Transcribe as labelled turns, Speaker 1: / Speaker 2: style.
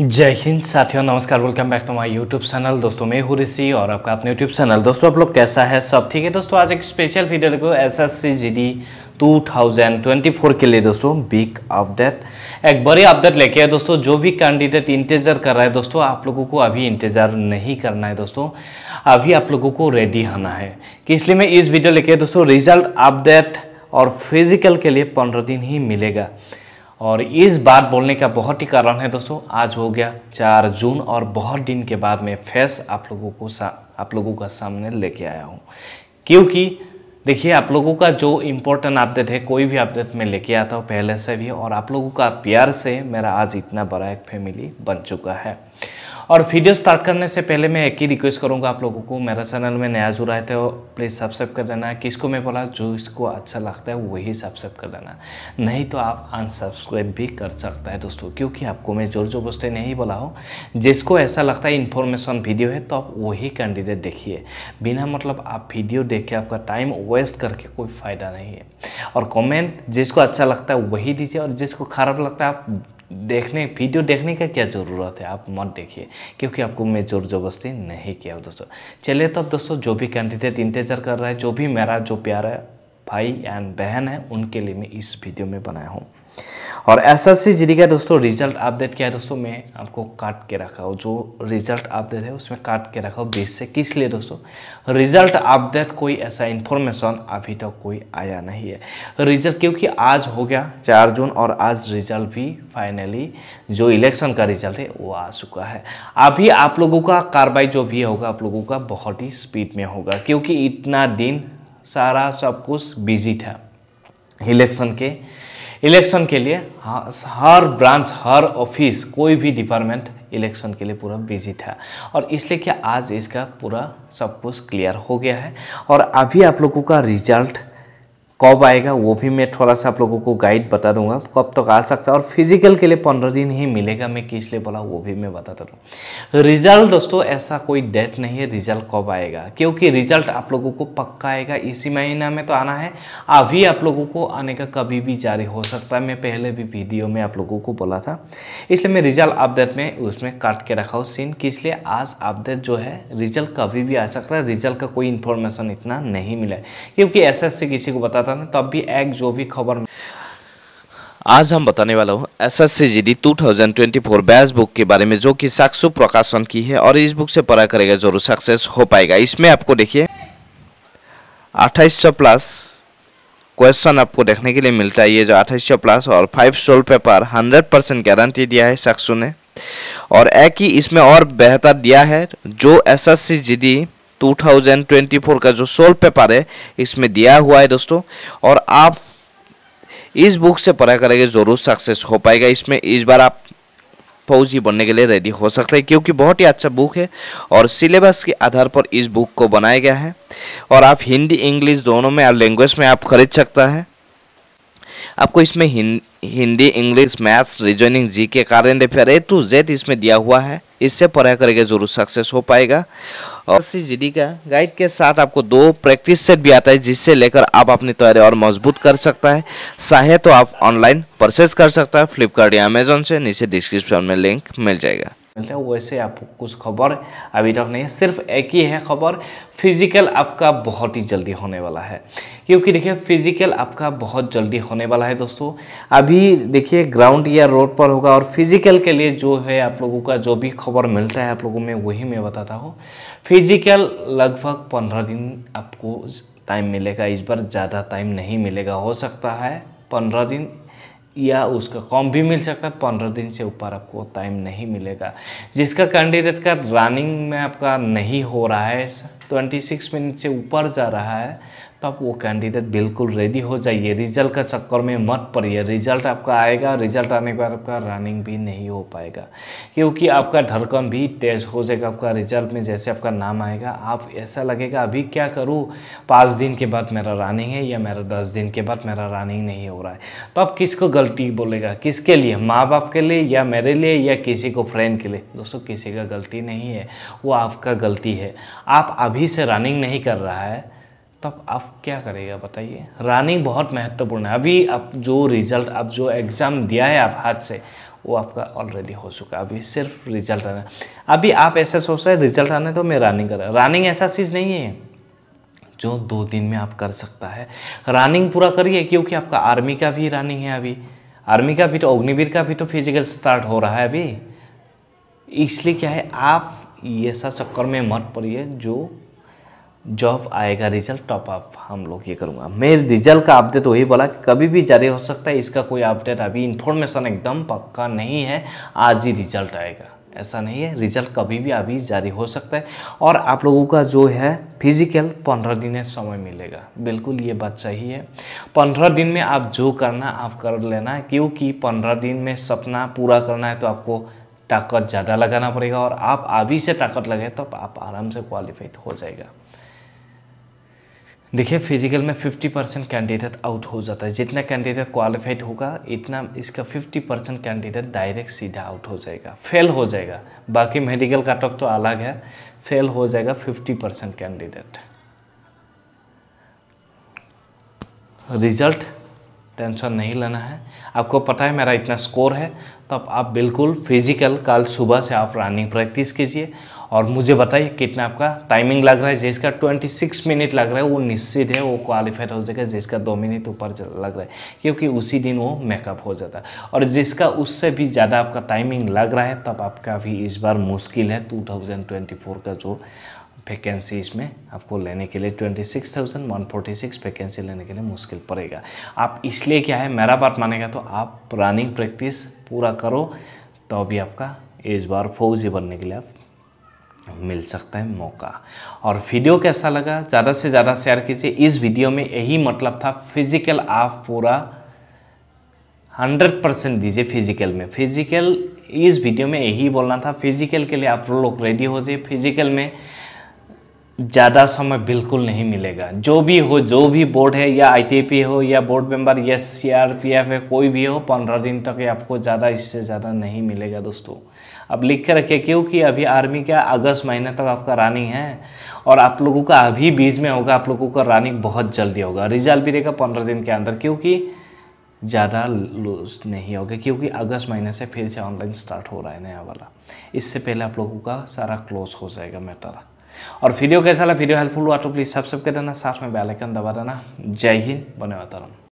Speaker 1: जय हिंद साथियों नमस्कार welcome back to my YouTube channel दोस्तों मैं हूँ ऋषि और आपका अपने यूट्यूब चैनल दोस्तों आप लोग कैसा है सब ठीक है दोस्तों आज एक स्पेशल वीडियो लेको S S C G D two thousand twenty four के लिए दोस्तों बिग अपडेट एक बड़ी अपडेट लेके है दोस्तों जो भी कैंडिडेट इंतजार कर रहा है दोस्तों आप लोगों को अभी इंतज़ार नहीं करना है दोस्तों अभी आप लोगों को रेडी होना है कि इसलिए मैं इस वीडियो लेके दोस्तों रिजल्ट अपडेट और फिजिकल के लिए पंद्रह दिन ही मिलेगा और इस बात बोलने का बहुत ही कारण है दोस्तों आज हो गया चार जून और बहुत दिन के बाद मैं फेस आप लोगों को आप लोगों का सामने लेके आया हूँ क्योंकि देखिए आप लोगों का जो इम्पोर्टेंट अपडेट है कोई भी अपडेट मैं लेके आता हूँ पहले से भी और आप लोगों का प्यार से मेरा आज इतना बड़ा एक फैमिली बन चुका है और वीडियो स्टार्ट करने से पहले मैं एक ही रिक्वेस्ट करूँगा आप लोगों को मेरा चैनल में नया जुड़ा है तो प्लीज़ सब्सक्राइब कर देना किसको मैं बोला जो इसको अच्छा लगता है वही सब्सक्राइब कर देना नहीं तो आप अनसब्सक्राइब भी कर सकता है दोस्तों क्योंकि आपको मैं जोर जबरदस्ती नहीं बोला हूँ जिसको ऐसा लगता है इन्फॉर्मेशन वीडियो है तो आप वही कैंडिडेट देखिए बिना मतलब आप वीडियो देख के आपका टाइम वेस्ट करके कोई फ़ायदा नहीं है और कमेंट जिसको अच्छा लगता है वही दीजिए और जिसको खराब लगता है आप देखने वीडियो देखने का क्या ज़रूरत है आप मत देखिए क्योंकि आपको मैं जोर ज़बरदस्ती नहीं किया दोस्तों चलिए तब तो दोस्तों जो भी कैंडिडेट इंतजार कर रहा है जो भी मेरा जो प्यारा भाई एंड बहन है उनके लिए मैं इस वीडियो में बनाया हूँ और एस एस सी जी का दोस्तों रिजल्ट अपडेट क्या है दोस्तों मैं आपको काट के रखा हूँ जो रिजल्ट अपडेट है उसमें काट के रखा हूँ बीस से किस लिए दोस्तों रिजल्ट अपडेट कोई ऐसा इन्फॉर्मेशन अभी तक तो कोई आया नहीं है रिजल्ट क्योंकि आज हो गया चार जून और आज रिजल्ट भी फाइनली जो इलेक्शन का रिजल्ट है वो आ चुका है अभी आप लोगों का कार्रवाई जो भी होगा आप लोगों का बहुत ही स्पीड में होगा क्योंकि इतना दिन सारा सब कुछ बिजी था इलेक्शन के इलेक्शन के लिए हर ब्रांच हर ऑफिस कोई भी डिपार्टमेंट इलेक्शन के लिए पूरा बिजी था और इसलिए क्या आज इसका पूरा सब कुछ क्लियर हो गया है और अभी आप लोगों का रिजल्ट कब आएगा वो भी मैं थोड़ा सा आप लोगों को गाइड बता दूंगा कब तक तो आ सकता है और फिजिकल के लिए पंद्रह दिन ही मिलेगा मैं किस लिए बोला वो भी मैं बताता दूँ रिजल्ट दोस्तों ऐसा कोई डेट नहीं है रिजल्ट कब आएगा क्योंकि रिजल्ट आप लोगों को पक्का आएगा इसी महीना में तो आना है अभी आप लोगों को आने का कभी भी जारी हो सकता है मैं पहले भी वीडियो में आप लोगों को बोला था इसलिए मैं रिजल्ट अपडेट में उसमें काट के रखा हूँ सीन किस लिए आज अपडेट जो है रिजल्ट कभी भी आ सकता है रिजल्ट का कोई इन्फॉर्मेशन इतना नहीं मिला क्योंकि ऐसा से किसी को बता जाता ना तब भी एक जो भी खबर
Speaker 2: आज हम बताने वाला हूँ S S C G D two thousand twenty four base book के बारे में जो कि साक्षु प्रकाशन की है और इस बुक से पढ़ा करेगा जरूर सक्सेस हो पाएगा इसमें आपको देखिए अट्ठाईस सौ प्लस क्वेश्चन आपको देखने के लिए मिलता है ये जो अट्ठाईस सौ प्लस और five solved paper hundred percent guarantee दिया है साक्षु ने और एक ही इसमें और बेहतर दिया है जो S S C G D 2024 का जो सोल पेपर है इसमें दिया हुआ है दोस्तों और आप इस बुक से पढ़ा करेंगे जरूर सक्सेस हो पाएगा इसमें इस बार आप फौजी बनने के लिए रेडी हो सकते हैं क्योंकि बहुत ही अच्छा बुक है और सिलेबस के आधार पर इस बुक को बनाया गया है और आप हिंदी इंग्लिश दोनों में लैंग्वेज में आप खरीद सकता है आपको इसमें हिं, Hindi English maths reasoning G K current affair A to Z इसमें दिया हुआ है इससे पढ़ा करके जरूर सक्सेस हो पाएगा और सी का गाइड के साथ आपको दो प्रैक्टिस सेट भी आता है जिससे लेकर आप अपनी तैयारी और मजबूत कर सकता है चाहे तो आप ऑनलाइन परचेज कर सकता है फ्लिपकार्ट या अमेजोन से नीचे डिस्क्रिप्शन में लिंक मिल जाएगा
Speaker 1: मिलता है वैसे आपको कुछ खबर अभी तक नहीं सिर्फ एक ही है खबर फिजिकल आपका बहुत ही जल्दी होने वाला है क्योंकि देखिए फिजिकल आपका बहुत जल्दी होने वाला है दोस्तों अभी देखिए ग्राउंड या रोड पर होगा और फिजिकल के लिए जो है आप लोगों का जो भी खबर मिलता है आप लोगों में वही मैं बताता हूँ फिजिकल लगभग पंद्रह दिन आपको टाइम मिलेगा इस बार ज़्यादा टाइम नहीं मिलेगा हो सकता है पंद्रह दिन या उसका कम भी मिल सकता है पंद्रह दिन से ऊपर आपको टाइम नहीं मिलेगा जिसका कैंडिडेट का रनिंग में आपका नहीं हो रहा है ट्वेंटी सिक्स मिनट से ऊपर जा रहा है तब वो कैंडिडेट बिल्कुल रेडी हो जाइए रिजल्ट के चक्कर में मत पड़िए रिजल्ट आपका आएगा रिजल्ट आने के बाद आपका रनिंग भी नहीं हो पाएगा क्योंकि आपका धड़कन भी तेज हो जाएगा आपका रिजल्ट में जैसे आपका नाम आएगा आप ऐसा लगेगा अभी क्या करूँ पाँच दिन के बाद मेरा रनिंग है या मेरा दस दिन के बाद मेरा रनिंग नहीं हो रहा है तो आप किसको गलती बोलेगा किसके लिए माँ बाप के लिए या मेरे लिए या किसी को फ्रेंड के लिए दोस्तों किसी का गलती नहीं है वो आपका गलती है आप अभी से रनिंग नहीं कर रहा है तब आप क्या करेगा बताइए रनिंग बहुत महत्वपूर्ण है अभी आप जो रिजल्ट आप जो एग्ज़ाम दिया है आप हाथ से वो आपका ऑलरेडी हो चुका है अभी सिर्फ रिजल्ट आना अभी आप ऐसा सोच रहे हैं रिजल्ट आने तो मैं रनिंग कर रहा रनिंग ऐसा चीज़ नहीं है जो दो दिन में आप कर सकता है रनिंग पूरा करिए क्योंकि आपका आर्मी का भी रनिंग है अभी आर्मी का भी तो अग्निवीर का भी तो फिजिकल स्टार्ट हो रहा है अभी इसलिए क्या है आप ऐसा चक्कर में मत पड़िए जो जॉब आएगा रिजल्ट टॉप अप हम लोग ये करूँगा मैं रिजल्ट का अपडेट तो वही बोला कभी भी जारी हो सकता है इसका कोई अपडेट अभी इन्फॉर्मेशन एकदम पक्का नहीं है आज ही रिजल्ट आएगा ऐसा नहीं है रिजल्ट कभी भी अभी जारी हो सकता है और आप लोगों का जो है फिजिकल पंद्रह दिन समय मिलेगा बिल्कुल ये बात सही है पंद्रह दिन में आप जो करना आप कर लेना क्योंकि पंद्रह दिन में सपना पूरा करना है तो आपको ताकत ज़्यादा लगाना पड़ेगा और आप अभी से ताकत लगे तब तो आप आराम से क्वालिफाइड हो जाएगा देखिए फिजिकल में 50 परसेंट कैंडिडेट आउट हो जाता है जितना कैंडिडेट क्वालिफाइड होगा इतना इसका 50 परसेंट कैंडिडेट डायरेक्ट सीधा आउट हो जाएगा फेल हो जाएगा बाकी मेडिकल का टॉप तो अलग है फेल हो जाएगा 50 परसेंट कैंडिडेट रिजल्ट टेंशन नहीं लेना है आपको पता है मेरा इतना स्कोर है तो आप बिल्कुल फिजिकल कल सुबह से आप रनिंग प्रैक्टिस कीजिए और मुझे बताइए कितना आपका टाइमिंग लग रहा है जिसका 26 मिनट लग रहा है वो निश्चित है वो क्वालिफाइड हो जाएगा जिसका दो मिनट ऊपर लग रहा है क्योंकि उसी दिन वो मेकअप हो जाता है और जिसका उससे भी ज़्यादा आपका टाइमिंग लग रहा है तब आपका भी इस बार मुश्किल है 2024 का जो वैकेंसी इसमें आपको लेने के लिए twenty six thousand one forty six vacancy लेने के लिए मुश्किल पड़ेगा आप इसलिए क्या है मेरा बात मानेगा तो आप रनिंग प्रैक्टिस पूरा करो तो भी आपका इस बार फौजी बनने के लिए आप मिल सकता है मौका और वीडियो कैसा लगा ज़्यादा से ज़्यादा शेयर कीजिए इस वीडियो में यही मतलब था फिजिकल आप पूरा हंड्रेड परसेंट दीजिए फिजिकल में फिजिकल इस वीडियो में यही बोलना था फिजिकल के लिए आप लोग रेडी हो जाइए फिजिकल में ज़्यादा समय बिल्कुल नहीं मिलेगा जो भी हो जो भी बोर्ड है या आईटीपी हो या बोर्ड मेंबर या सीआरपीएफ है कोई भी हो पंद्रह दिन तक ये आपको ज़्यादा इससे ज़्यादा नहीं मिलेगा दोस्तों अब लिख के रखिए क्योंकि अभी आर्मी का अगस्त महीने तक आपका रनिंग है और आप लोगों का अभी बीच में होगा आप लोगों का रनिंग बहुत जल्दी होगा रिजल्ट भी देगा पंद्रह दिन के अंदर क्योंकि ज़्यादा लूज नहीं होगा क्योंकि अगस्त महीने से फिर से ऑनलाइन स्टार्ट हो रहा है नया वाला इससे पहले आप लोगों का सारा क्लोज हो जाएगा मैटर और वीडियो कैसा लगा वीडियो हेल्पफुल हुआ तो प्लीज़ सब्सक्राइब कर देना साथ में बेल आइकन दबा देना जय हिंद बने वातावरण